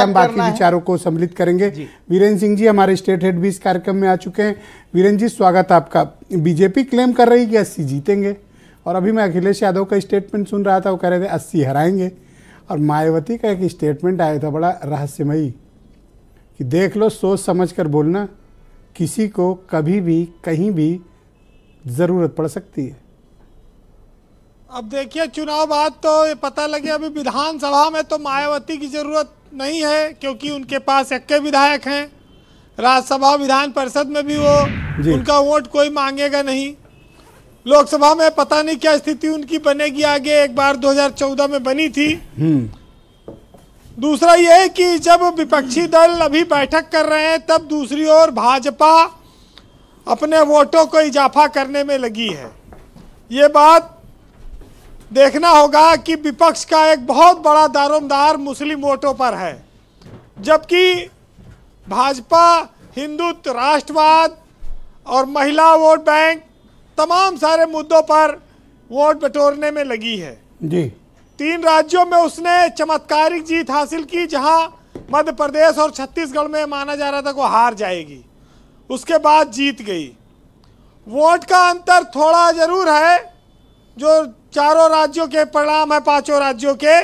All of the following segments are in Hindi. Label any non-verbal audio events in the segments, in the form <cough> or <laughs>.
पे हम बाकी विचारों को सम्मिलित करेंगे वीरेंद्र सिंह जी हमारे स्टेट हेड भी इस कार्यक्रम में आ चुके हैं वीरेंद्र जी स्वागत आपका बीजेपी क्लेम कर रही है कि अस्सी जीतेंगे और अभी मैं अखिलेश यादव का स्टेटमेंट सुन रहा था वो कह रहे थे अस्सी हराएंगे और मायावती का एक स्टेटमेंट आया था बड़ा रहस्यमयी कि देख लो सोच समझ कर बोलना किसी को कभी भी कहीं भी ज़रूरत पड़ सकती है अब देखिए चुनाव बाद तो ये पता लगे अभी विधानसभा में तो मायावती की ज़रूरत नहीं है क्योंकि उनके पास इक्के विधायक हैं राज्यसभा विधान परिषद में भी वो उनका वोट कोई मांगेगा नहीं लोकसभा में पता नहीं क्या स्थिति उनकी बनेगी आगे एक बार 2014 में बनी थी हम्म। दूसरा ये है कि जब विपक्षी दल अभी बैठक कर रहे हैं तब दूसरी ओर भाजपा अपने वोटों को इजाफा करने में लगी है ये बात देखना होगा कि विपक्ष का एक बहुत बड़ा दारोमदार मुस्लिम वोटों पर है जबकि भाजपा हिंदुत्व राष्ट्रवाद और महिला वोट बैंक तमाम सारे मुद्दों पर वोट बटोरने में लगी है जी तीन राज्यों में उसने चमत्कारिक जीत हासिल की जहां मध्य प्रदेश और छत्तीसगढ़ में माना जा रहा था वो हार जाएगी उसके बाद जीत गई वोट का अंतर थोड़ा जरूर है जो चारों राज्यों के परिणाम है पांचों राज्यों के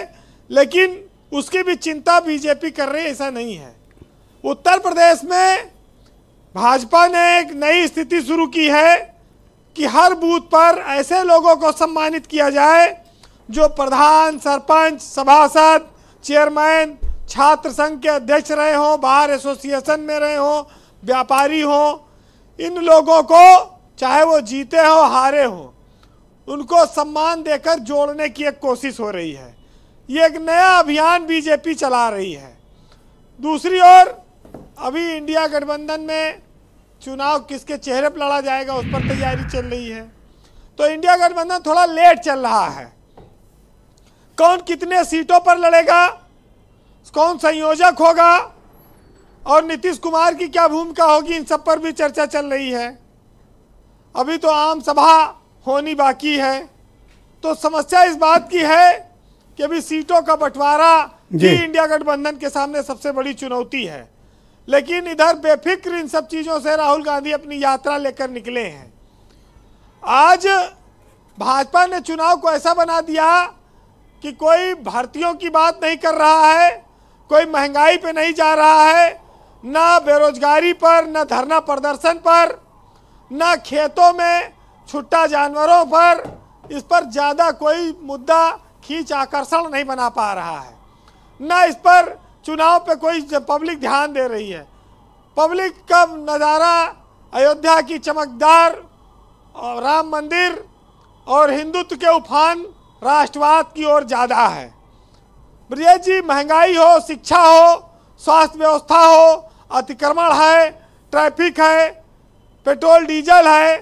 लेकिन उसकी भी चिंता बीजेपी कर रही ऐसा नहीं है उत्तर प्रदेश में भाजपा ने एक नई स्थिति शुरू की है कि हर बूथ पर ऐसे लोगों को सम्मानित किया जाए जो प्रधान सरपंच सभासद चेयरमैन छात्र संघ के अध्यक्ष रहे हों बार एसोसिएशन में रहे हों व्यापारी हों इन लोगों को चाहे वो जीते हों हारे हों उनको सम्मान देकर जोड़ने की एक कोशिश हो रही है ये एक नया अभियान बीजेपी चला रही है दूसरी ओर अभी इंडिया गठबंधन में चुनाव किसके चेहरे पर लड़ा जाएगा उस पर तैयारी चल रही है तो इंडिया गठबंधन थोड़ा लेट चल रहा है कौन कितने सीटों पर लड़ेगा कौन संयोजक होगा और नीतीश कुमार की क्या भूमिका होगी इन सब पर भी चर्चा चल रही है अभी तो आम सभा होनी बाकी है तो समस्या इस बात की है कि अभी सीटों का बंटवारा ये इंडिया गठबंधन के सामने सबसे बड़ी चुनौती है लेकिन इधर बेफिक्र इन सब चीज़ों से राहुल गांधी अपनी यात्रा लेकर निकले हैं आज भाजपा ने चुनाव को ऐसा बना दिया कि कोई भर्तियों की बात नहीं कर रहा है कोई महंगाई पे नहीं जा रहा है ना बेरोजगारी पर ना धरना प्रदर्शन पर ना खेतों में छुट्टा जानवरों पर इस पर ज़्यादा कोई मुद्दा खींच आकर्षण नहीं बना पा रहा है न इस पर चुनाव पे कोई पब्लिक ध्यान दे रही है पब्लिक का नज़ारा अयोध्या की चमकदार राम मंदिर और हिंदुत्व के उफान राष्ट्रवाद की ओर ज़्यादा है ब्रिया जी महंगाई हो शिक्षा हो स्वास्थ्य व्यवस्था हो अतिक्रमण है ट्रैफिक है पेट्रोल डीजल है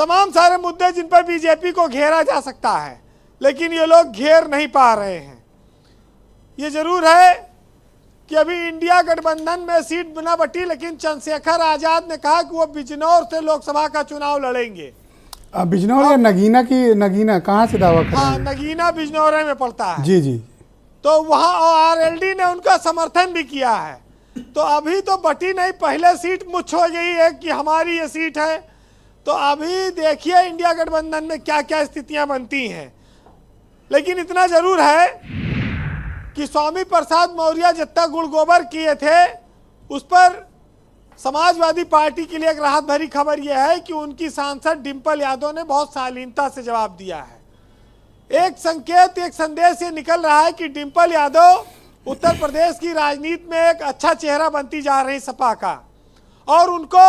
तमाम सारे मुद्दे जिन पर बीजेपी को घेरा जा सकता है लेकिन ये लोग घेर नहीं पा रहे हैं ये जरूर है कि अभी इंडिया गठबंधन में सीट बिना बटी लेकिन चंद्रशेखर आजाद ने कहा कि वो बिजनौर से लोकसभा का चुनाव लड़ेंगे बिजनौर या नगीना की नगीना कहाँ से दावा कर हाँ नगीना बिजनौर में पड़ता है जी जी तो वहाँ डी ने उनका समर्थन भी किया है तो अभी तो बटी नहीं पहले सीट मुझ हो गई है कि हमारी ये सीट है तो अभी देखिए इंडिया गठबंधन में क्या क्या स्थितियां बनती हैं लेकिन इतना जरूर है कि स्वामी प्रसाद मौर्य जितना गुड़ गोबर किए थे उस पर समाजवादी पार्टी के लिए एक राहत भरी खबर यह है कि उनकी सांसद डिम्पल यादव ने बहुत शालीनता से जवाब दिया है एक संकेत एक संदेश ये निकल रहा है कि डिम्पल यादव उत्तर प्रदेश की राजनीति में एक अच्छा चेहरा बनती जा रही सपा का और उनको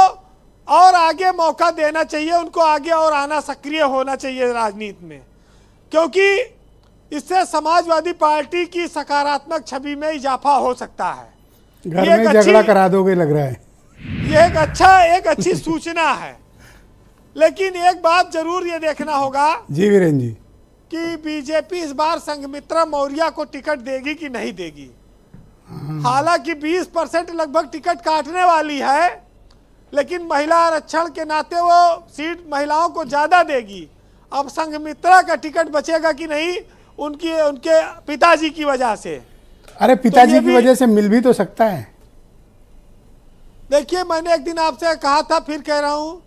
और आगे मौका देना चाहिए उनको आगे और आना सक्रिय होना चाहिए राजनीति में क्योंकि इससे समाजवादी पार्टी की सकारात्मक छवि में इजाफा हो सकता है घर में झगड़ा करा दोगे लग रहा है ये एक अच्छा एक अच्छी <laughs> सूचना है लेकिन एक बात जरूर ये देखना होगा जी वीरेन जी कि बीजेपी इस बार संघमित्रा मौर्य को टिकट देगी कि नहीं देगी हाँ। हालांकि 20 परसेंट लगभग टिकट काटने वाली है लेकिन महिला आरक्षण के नाते वो सीट महिलाओं को ज़्यादा देगी अब संघ मित्रा का टिकट बचेगा कि नहीं उनकी उनके पिताजी की वजह से अरे तो पिताजी तो की वजह से मिल भी तो सकता है देखिए मैंने एक दिन आपसे कहा था फिर कह रहा हूँ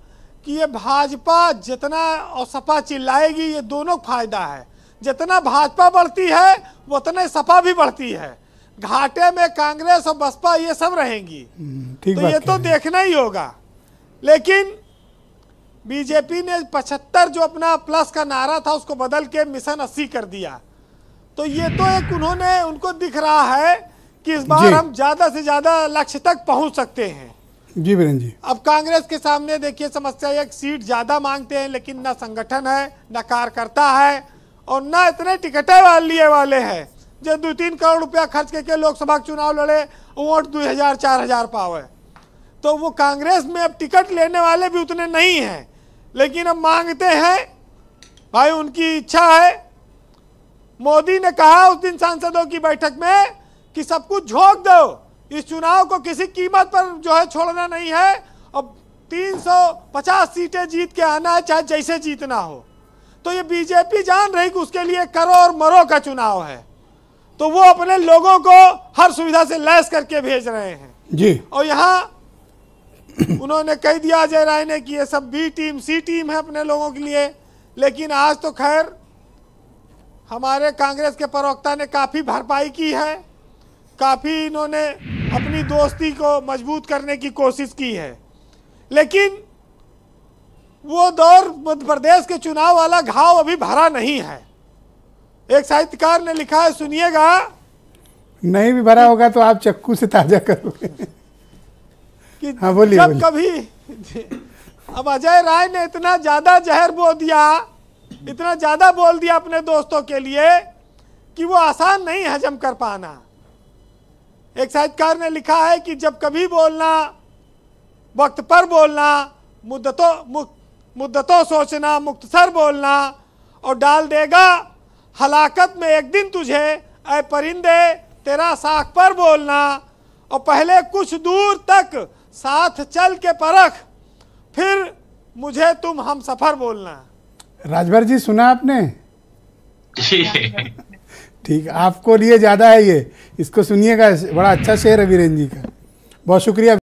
कि ये भाजपा जितना और सपा चिल्लाएगी ये दोनों फायदा है जितना भाजपा बढ़ती है उतना सपा भी बढ़ती है घाटे में कांग्रेस और बसपा ये सब रहेंगी हम्म, तो ये तो देखना ही होगा लेकिन बीजेपी ने 75 जो अपना प्लस का नारा था उसको बदल के मिशन 80 कर दिया तो ये तो एक उन्होंने उनको दिख रहा है कि इस बार हम ज्यादा से ज्यादा लक्ष्य तक पहुंच सकते हैं जी बिरेन जी अब कांग्रेस के सामने देखिए समस्या एक सीट ज्यादा मांगते हैं लेकिन ना संगठन है ना कार्यकर्ता है और ना इतने टिकटें वाले वाले हैं जो दो तीन करोड़ रुपया खर्च करके लोकसभा चुनाव लड़े वोट दो हजार चार हजार पावे तो वो कांग्रेस में अब टिकट लेने वाले भी उतने नहीं हैं लेकिन अब मांगते हैं भाई उनकी इच्छा है मोदी ने कहा उस दिन सांसदों की बैठक में कि सब कुछ झोंक दो इस चुनाव को किसी कीमत पर जो है छोड़ना नहीं है अब 350 सीटें जीत के आना है चाहे जैसे जीतना हो तो ये बीजेपी जान रही कि उसके लिए करो और मरो का चुनाव है तो वो अपने लोगों को हर सुविधा से लैस करके भेज रहे हैं जी और यहाँ उन्होंने कह दिया अजय राय ने कि ये सब बी टीम सी टीम है अपने लोगों के लिए लेकिन आज तो खैर हमारे कांग्रेस के प्रवक्ता ने काफ़ी भरपाई की है काफ़ी इन्होंने अपनी दोस्ती को मजबूत करने की कोशिश की है लेकिन वो दौर मध्य प्रदेश के चुनाव वाला घाव अभी भरा नहीं है एक साहित्यकार ने लिखा है सुनिएगा नहीं भी भरा होगा तो आप चक्कू से ताजा करोगे हाँ बोलिए जब बोली। कभी अब अजय राय ने इतना ज्यादा जहर बो दिया इतना ज्यादा बोल दिया अपने दोस्तों के लिए कि वो आसान नहीं हजम कर पाना एक साहित्यकार ने लिखा है कि जब कभी बोलना वक्त पर बोलना मुद्दतों मुद्दतों सोचना मुख्तसर बोलना और डाल देगा हलाकत में एक दिन तुझे अय परिंदे तेरा साख पर बोलना और पहले कुछ दूर तक साथ चल के परख फिर मुझे तुम हम सफर बोलना राजभर जी सुना आपने ठीक आपको लिए ज़्यादा है ये इसको सुनिएगा बड़ा अच्छा शेर है वीरेन जी का बहुत शुक्रिया